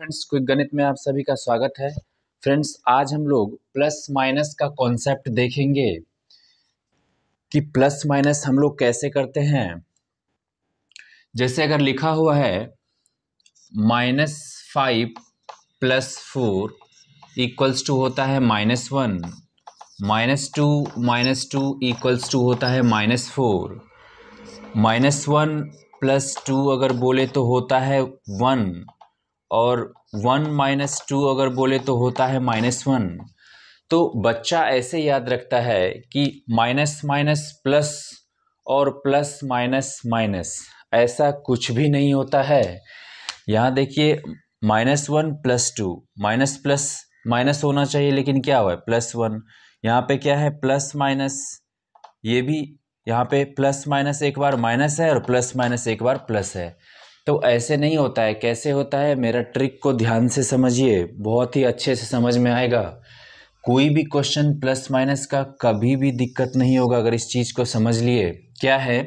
friends quick गणित में आप सभी का स्वागत है फ्रेंड्स आज हम लोग प्लस माइनस का कॉन्सेप्ट देखेंगे कि प्लस माइनस हम लोग कैसे करते हैं जैसे अगर लिखा हुआ है minus five plus four equals two होता है minus one minus two minus two equals two होता है minus four minus one plus two अगर बोले तो होता है वन और वन माइनस टू अगर बोले तो होता है माइनस वन तो बच्चा ऐसे याद रखता है कि माइनस माइनस प्लस और प्लस माइनस माइनस ऐसा कुछ भी नहीं होता है यहाँ देखिए minus one plus two minus plus minus होना चाहिए लेकिन क्या हुआ है प्लस वन यहाँ पे क्या है प्लस माइनस ये भी यहाँ पे प्लस माइनस एक बार माइनस है और प्लस माइनस एक बार प्लस है तो ऐसे नहीं होता है कैसे होता है मेरा ट्रिक को ध्यान से समझिए बहुत ही अच्छे से समझ में आएगा कोई भी क्वेश्चन प्लस माइनस का कभी भी दिक्कत नहीं होगा अगर इस चीज़ को समझ लिए क्या है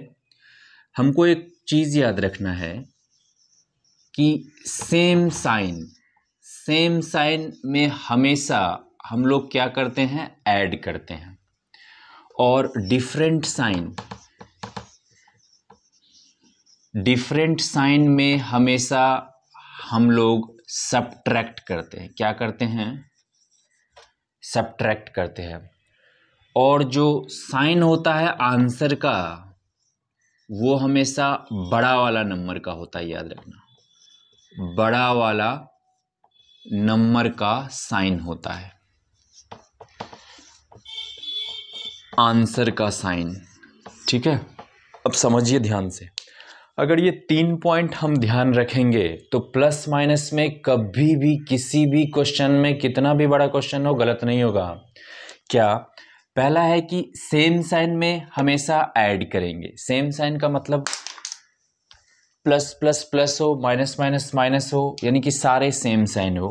हमको एक चीज़ याद रखना है कि सेम साइन सेम साइन में हमेशा हम लोग क्या करते हैं ऐड करते हैं और डिफरेंट साइन डिफरेंट साइन में हमेशा हम लोग सब्ट्रैक्ट करते हैं क्या करते हैं सब्ट्रैक्ट करते हैं और जो साइन होता है आंसर का वो हमेशा बड़ा वाला नंबर का होता है याद रखना बड़ा वाला नंबर का साइन होता है आंसर का साइन ठीक है अब समझिए ध्यान से अगर ये तीन पॉइंट हम ध्यान रखेंगे तो प्लस माइनस में कभी भी किसी भी क्वेश्चन में कितना भी बड़ा क्वेश्चन हो गलत नहीं होगा क्या पहला है कि सेम साइन में हमेशा ऐड करेंगे सेम साइन का मतलब प्लस प्लस प्लस हो माइनस माइनस माइनस हो यानी कि सारे सेम साइन हो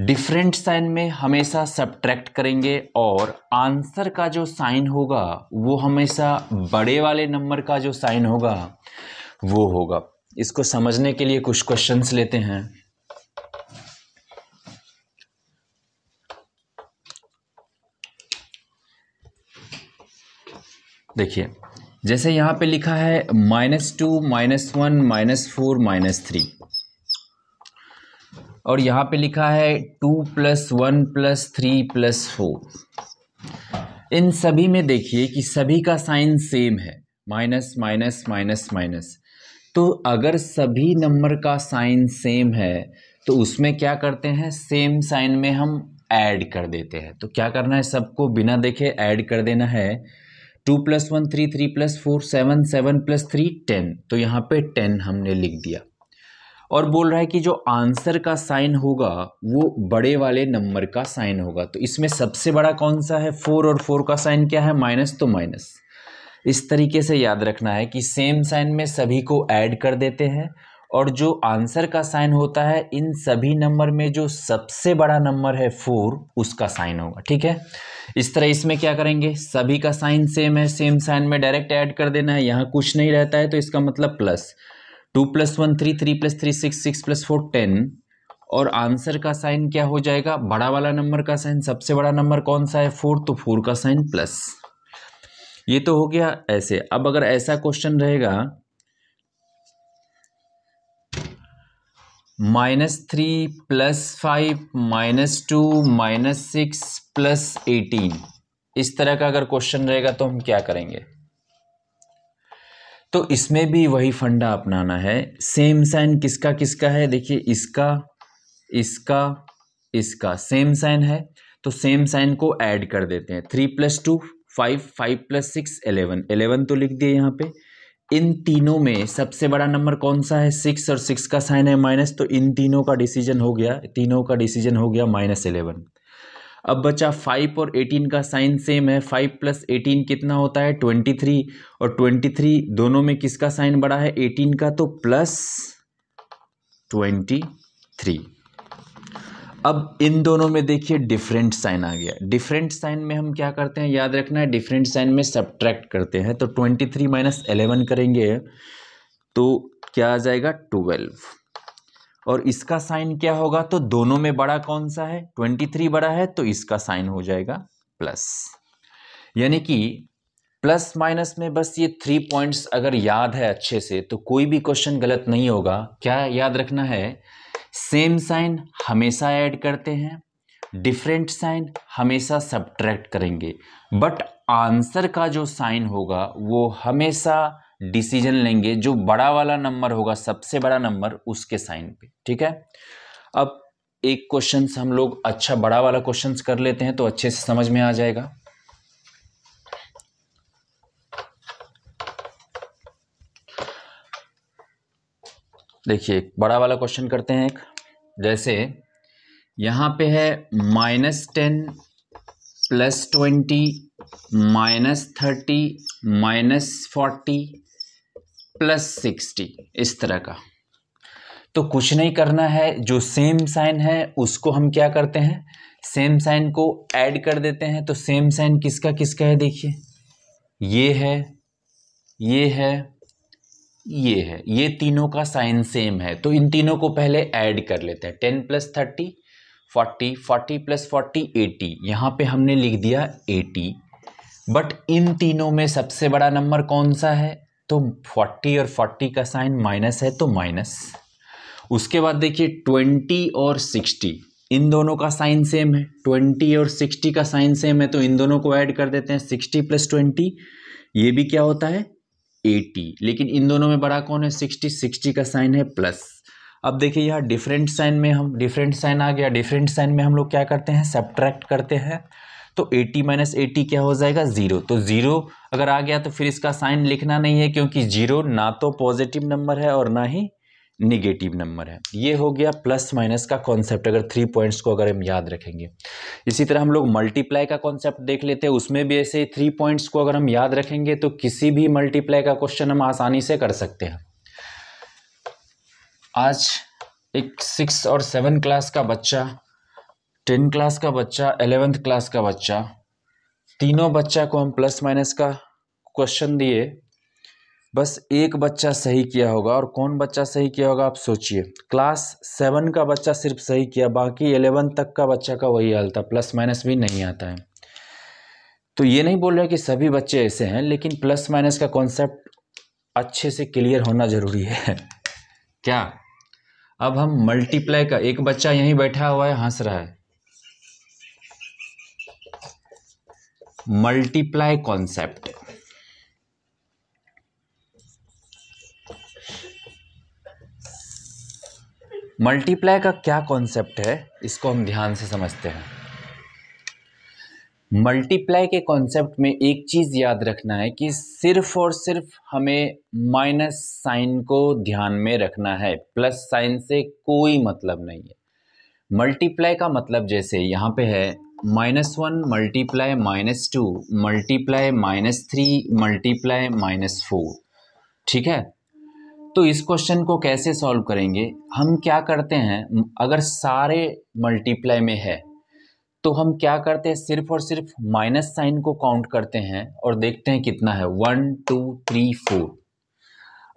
डिफरेंट साइन में हमेशा सब्ट्रैक्ट करेंगे और आंसर का जो साइन होगा वो हमेशा बड़े वाले नंबर का जो साइन होगा वो होगा इसको समझने के लिए कुछ क्वेश्चंस लेते हैं देखिए जैसे यहां पे लिखा है minus two minus one minus four minus three और यहां पे लिखा है two plus one plus three plus four इन सभी में देखिए कि सभी का साइन सेम है माइनस माइनस माइनस माइनस तो अगर सभी नंबर का साइन सेम है तो उसमें क्या करते हैं सेम साइन में हम ऐड कर देते हैं तो क्या करना है सबको बिना देखे ऐड कर देना है two plus one three three plus four seven seven plus three ten तो यहाँ पे टेन हमने लिख दिया और बोल रहा है कि जो आंसर का साइन होगा वो बड़े वाले नंबर का साइन होगा तो इसमें सबसे बड़ा कौन सा है फोर और फोर का साइन क्या है माइनस तो माइनस इस तरीके से याद रखना है कि सेम साइन में सभी को ऐड कर देते हैं और जो आंसर का साइन होता है इन सभी नंबर में जो सबसे बड़ा नंबर है फोर उसका साइन होगा ठीक है इस तरह इसमें क्या करेंगे सभी का साइन सेम है सेम साइन में डायरेक्ट ऐड कर देना है यहाँ कुछ नहीं रहता है तो इसका मतलब plus two plus one three three plus three six six plus four ten और आंसर का साइन क्या हो जाएगा बड़ा वाला नंबर का साइन सबसे बड़ा नंबर कौन सा है फोर तो फोर का साइन प्लस ये तो हो गया ऐसे अब अगर ऐसा क्वेश्चन रहेगा minus three plus five minus two minus six plus eighteen इस तरह का अगर क्वेश्चन रहेगा तो हम क्या करेंगे तो इसमें भी वही फंडा अपनाना है सेम साइन किसका किसका है देखिए इसका इसका इसका सेम साइन है तो सेम साइन को ऐड कर देते हैं three plus two five five plus six eleven eleven तो लिख दिया यहाँ पे इन तीनों में सबसे बड़ा नंबर कौन सा है सिक्स और सिक्स का साइन है माइनस तो इन तीनों का डिसीजन हो गया तीनों का डिसीजन हो गया माइनस एलेवन अब बचा फाइव और एटीन का साइन सेम है फाइव प्लस एटीन कितना होता है ट्वेंटी थ्री और ट्वेंटी थ्री दोनों में किसका साइन बड़ा है एटीन का तो प्लस ट्वेंटी थ्री अब इन दोनों में देखिए डिफरेंट साइन आ गया डिफरेंट साइन में हम क्या करते हैं याद रखना है डिफरेंट साइन में सब्ट्रैक्ट करते हैं तो ट्वेंटी थ्री माइनस एलेवन करेंगे तो क्या आ जाएगा ट्वेल्व और इसका साइन क्या होगा तो दोनों में बड़ा कौन सा है ट्वेंटी थ्री बड़ा है तो इसका साइन हो जाएगा प्लस यानी कि प्लस माइनस में बस ये थ्री पॉइंट्स अगर याद है अच्छे से तो कोई भी क्वेश्चन गलत नहीं होगा क्या याद रखना है सेम साइन हमेशा ऐड करते हैं डिफरेंट साइन हमेशा सब्ट्रैक्ट करेंगे बट आंसर का जो साइन होगा वो हमेशा डिसीजन लेंगे जो बड़ा वाला नंबर होगा सबसे बड़ा नंबर उसके साइन पे ठीक है अब एक क्वेश्चन हम लोग अच्छा बड़ा वाला क्वेश्चन कर लेते हैं तो अच्छे से समझ में आ जाएगा देखिए बड़ा वाला क्वेश्चन करते हैं एक जैसे यहाँ पे है minus ten plus twenty minus thirty minus forty plus sixty इस तरह का तो कुछ नहीं करना है जो सेम साइन है उसको हम क्या करते हैं सेम साइन को ऐड कर देते हैं तो सेम साइन किसका किसका है देखिए ये है ये है ये है ये तीनों का साइन सेम है तो इन तीनों को पहले ऐड कर लेते हैं ten plus thirty forty forty plus forty eighty यहाँ पे हमने लिख दिया एटी बट इन तीनों में सबसे बड़ा नंबर कौन सा है तो फोर्टी और फोर्टी का साइन माइनस है तो माइनस उसके बाद देखिए ट्वेंटी और सिक्सटी इन दोनों का साइन सेम है ट्वेंटी और सिक्सटी का साइन सेम है तो इन दोनों को ऐड कर देते हैं सिक्सटी प्लस ट्वेंटी ये भी क्या होता है एटी लेकिन इन दोनों में बड़ा कौन है सिक्सटी सिक्सटी का साइन है प्लस अब देखिए यहाँ डिफरेंट साइन में हम डिफरेंट साइन आ गया डिफरेंट साइन में हम लोग क्या करते हैं सब्ट्रैक्ट करते हैं तो 80 माइनस एटी क्या हो जाएगा ज़ीरो तो ज़ीरो अगर आ गया तो फिर इसका साइन लिखना नहीं है क्योंकि ज़ीरो ना तो पॉजिटिव नंबर है और ना ही निगेटिव नंबर है ये हो गया प्लस माइनस का कॉन्सेप्ट अगर थ्री पॉइंट्स को अगर हम याद रखेंगे इसी तरह हम लोग मल्टीप्लाई का कॉन्सेप्ट देख लेते हैं उसमें भी ऐसे थ्री पॉइंट्स को अगर हम याद रखेंगे तो किसी भी मल्टीप्लाई का क्वेश्चन हम आसानी से कर सकते हैं आज एक सिक्स और सेवन क्लास का बच्चा टेन क्लास का बच्चा एलेवेंथ क्लास का बच्चा तीनों बच्चा को हम प्लस माइनस का क्वेश्चन दिए बस एक बच्चा सही किया होगा और कौन बच्चा सही किया होगा आप सोचिए क्लास सेवन का बच्चा सिर्फ सही किया बाकी एलेवन तक का बच्चा का वही हाल था प्लस माइनस भी नहीं आता है तो ये नहीं बोल रहे कि सभी बच्चे ऐसे हैं लेकिन प्लस माइनस का कॉन्सेप्ट अच्छे से क्लियर होना ज़रूरी है क्या अब हम मल्टीप्लाई का एक बच्चा यहीं बैठा हुआ है हंस रहा है मल्टीप्लाई कॉन्सेप्ट मल्टीप्लाई का क्या कॉन्सेप्ट है इसको हम ध्यान से समझते हैं मल्टीप्लाई के कॉन्सेप्ट में एक चीज़ याद रखना है कि सिर्फ और सिर्फ हमें माइनस साइन को ध्यान में रखना है प्लस साइन से कोई मतलब नहीं है मल्टीप्लाई का मतलब जैसे यहाँ पे है minus one multiply minus two multiply minus three multiply minus four ठीक है तो इस क्वेश्चन को कैसे सॉल्व करेंगे हम क्या करते हैं अगर सारे मल्टीप्लाई में है तो हम क्या करते हैं सिर्फ और सिर्फ माइनस साइन को काउंट करते हैं और देखते हैं कितना है वन टू थ्री फोर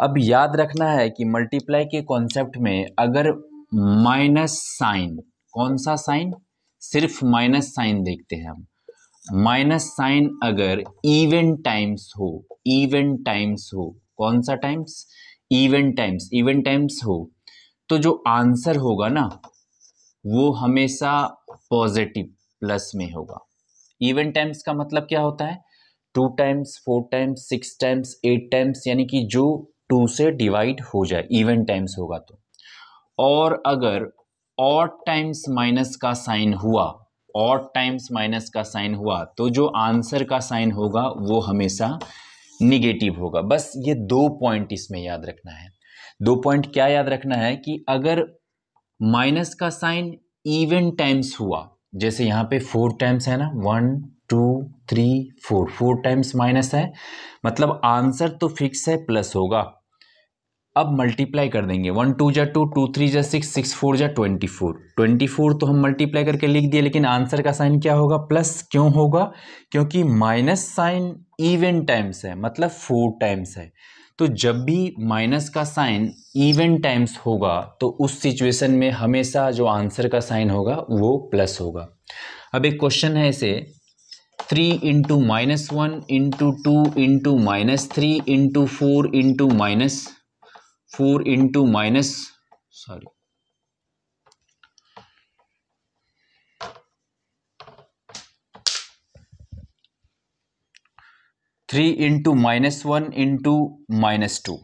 अब याद रखना है कि मल्टीप्लाई के कॉन्सेप्ट में अगर माइनस साइन कौन सा साइन सिर्फ माइनस साइन देखते हैं हम माइनस साइन अगर इवन टाइम्स हो इवन टाइम्स हो कौन सा times even times even times हो तो जो आंसर होगा ना वो हमेशा पॉजिटिव प्लस में होगा इवन टाइम्स का मतलब क्या होता है two times four times six times eight times यानी कि जो टू से डिवाइड हो जाए इवन टाइम्स होगा तो और अगर ऑट टाइम्स माइनस का साइन हुआ ऑट टाइम्स माइनस का साइन हुआ तो जो आंसर का साइन होगा वो हमेशा निगेटिव होगा बस ये दो पॉइंट इसमें याद रखना है दो पॉइंट क्या याद रखना है कि अगर माइनस का साइन इवन टाइम्स हुआ जैसे यहाँ पे फोर टाइम्स है ना one two three four four times minus है मतलब आंसर तो फिक्स है प्लस होगा अब मल्टीप्लाई कर देंगे वन टू जै टू टू थ्री जै सिक्स सिक्स फोर जै ट्वेंटी फोर ट्वेंटी फोर तो हम मल्टीप्लाई करके लिख दिए लेकिन आंसर का साइन क्या होगा प्लस क्यों होगा क्योंकि माइनस साइन इवेंट टाइम्स है मतलब फोर टाइम्स है तो जब भी माइनस का साइन इवन टाइम्स होगा तो उस सिचुएशन में हमेशा जो आंसर का साइन होगा वो प्लस होगा अब एक क्वेश्चन है इसे three into minus one into two into minus three into four into minus four into minus sorry three into minus one into minus two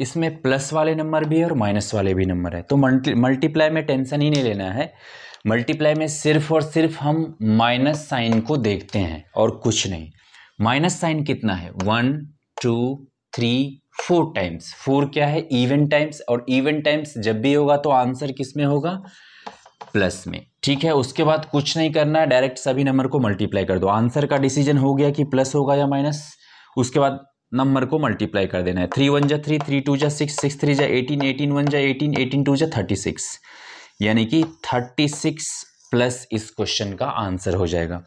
इसमें प्लस वाले नंबर भी है और माइनस वाले भी नंबर है तो मल्टीप्लाई में टेंशन ही नहीं लेना है मल्टीप्लाई में सिर्फ और सिर्फ हम माइनस साइन को देखते हैं और कुछ नहीं माइनस साइन कितना है one two three four times four क्या है इवन टाइम्स और इवन टाइम्स जब भी होगा तो आंसर किस में होगा प्लस में ठीक है उसके बाद कुछ नहीं करना है डायरेक्ट सभी नंबर को मल्टीप्लाई कर दो आंसर का डिसीजन हो गया कि प्लस होगा या माइनस उसके बाद नंबर को मल्टीप्लाई कर देना है थ्री वन जा थ्री थ्री टू जा सिक्स सिक्स थ्री जा एटीन एटीन वन जा एटीन एटीन टू जा थर्टी सिक्स यानी कि थर्टी सिक्स प्लस इस क्वेश्चन का आंसर हो जाएगा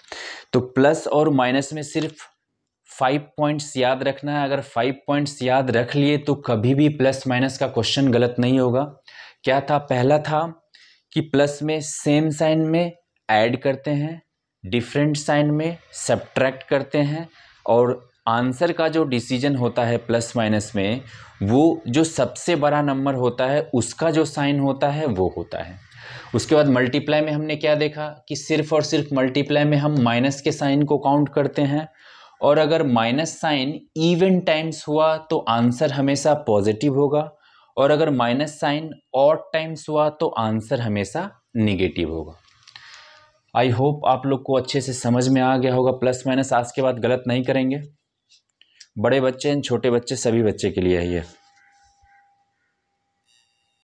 तो प्लस और माइनस में सिर्फ फाइव पॉइंट्स याद रखना है अगर फाइव पॉइंट्स याद रख लिए तो कभी भी प्लस माइनस का क्वेश्चन गलत नहीं होगा क्या था पहला था कि प्लस में सेम साइन में ऐड करते हैं डिफरेंट साइन में सब्ट्रैक्ट करते हैं और आंसर का जो डिसीजन होता है प्लस माइनस में वो जो सबसे बड़ा नंबर होता है उसका जो साइन होता है वो होता है उसके बाद मल्टीप्लाई में हमने क्या देखा कि सिर्फ और सिर्फ मल्टीप्लाई में हम माइनस के साइन को काउंट करते हैं और अगर माइनस साइन इवन टाइम्स हुआ तो आंसर हमेशा पॉजिटिव होगा और अगर माइनस साइन ऑड टाइम्स हुआ तो आंसर हमेशा निगेटिव होगा आई होप आप लोग को अच्छे से समझ में आ गया होगा प्लस माइनस आज के बाद गलत नहीं करेंगे बड़े बच्चे एंड छोटे बच्चे सभी बच्चे के लिए है ये